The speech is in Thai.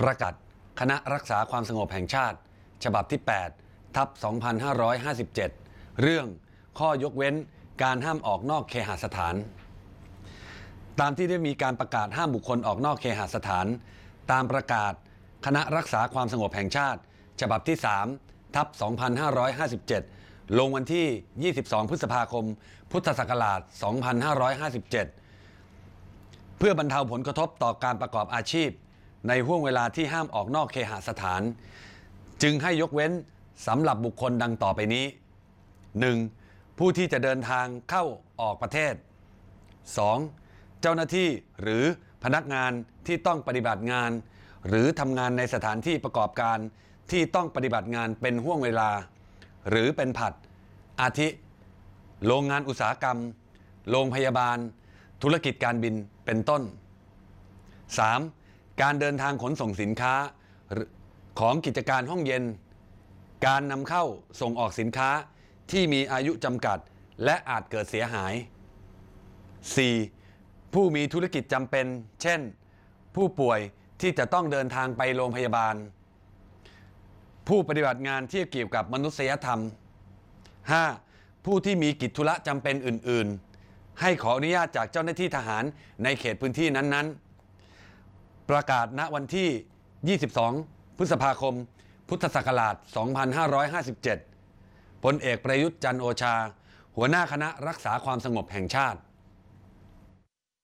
ประกาศคณะรักษาความสงบแห่งชาติ ฉบับที่ 8 ทับ2557 เรื่องข้อยกเว้นการห้ามออกนอกเคหสถาน ตามที่ได้มีการประกาศห้ามบุคคลออกนอกเคหสถาน ตามประกาศ คณะรักษาความสงบแห่งชาติ ฉบับที่ 3 ทับ2557 ลงวันที่ 22 พฤษภาคม พุทธศักราช 2557เพื่อบรรเทาผลกระทบต่อการประกอบอาชีพ ในห่วงเวลาที่ห้ามออกนอกเคหสถาน จึงให้ยกเว้นสำหรับบุคคลดังต่อไปนี้ 1. ผู้ที่จะเดินทางเข้าออกประเทศ 2. เจ้าหน้าที่หรือพนักงานที่ต้องปฏิบัติงาน หรือทำงานในสถานที่ประกอบการที่ต้องปฏิบัติงานเป็นห่วงเวลา หรือเป็นผัด อาทิโรงงานอุตสาหกรรม โรงพยาบาลธุรกิจการบินเป็นต้น 3. การเดินทางขนส่งสินค้าของกิจการห้องเย็น การนำเข้าส่งออกสินค้าที่มีอายุจำกัดและอาจเกิดเสียหาย 4. ผู้มีธุรกิจจำเป็น เช่น ผู้ป่วยที่จะต้องเดินทางไปโรงพยาบาล ผู้ปฏิบัติงานที่เกี่ยวกับมนุษยธรรม 5. ผู้ที่มีกิจธุระจำเป็นอื่น ๆให้ขออนุญาตจากเจ้าหน้าที่ทหารในเขตพื้นที่นั้นๆ ประกาศณวันที่ 22พฤษภาคม พุทธศักราช 2557พลเอกประยุทธ์จันโอชา หัวหน้าคณะรักษาความสงบแห่งชาติ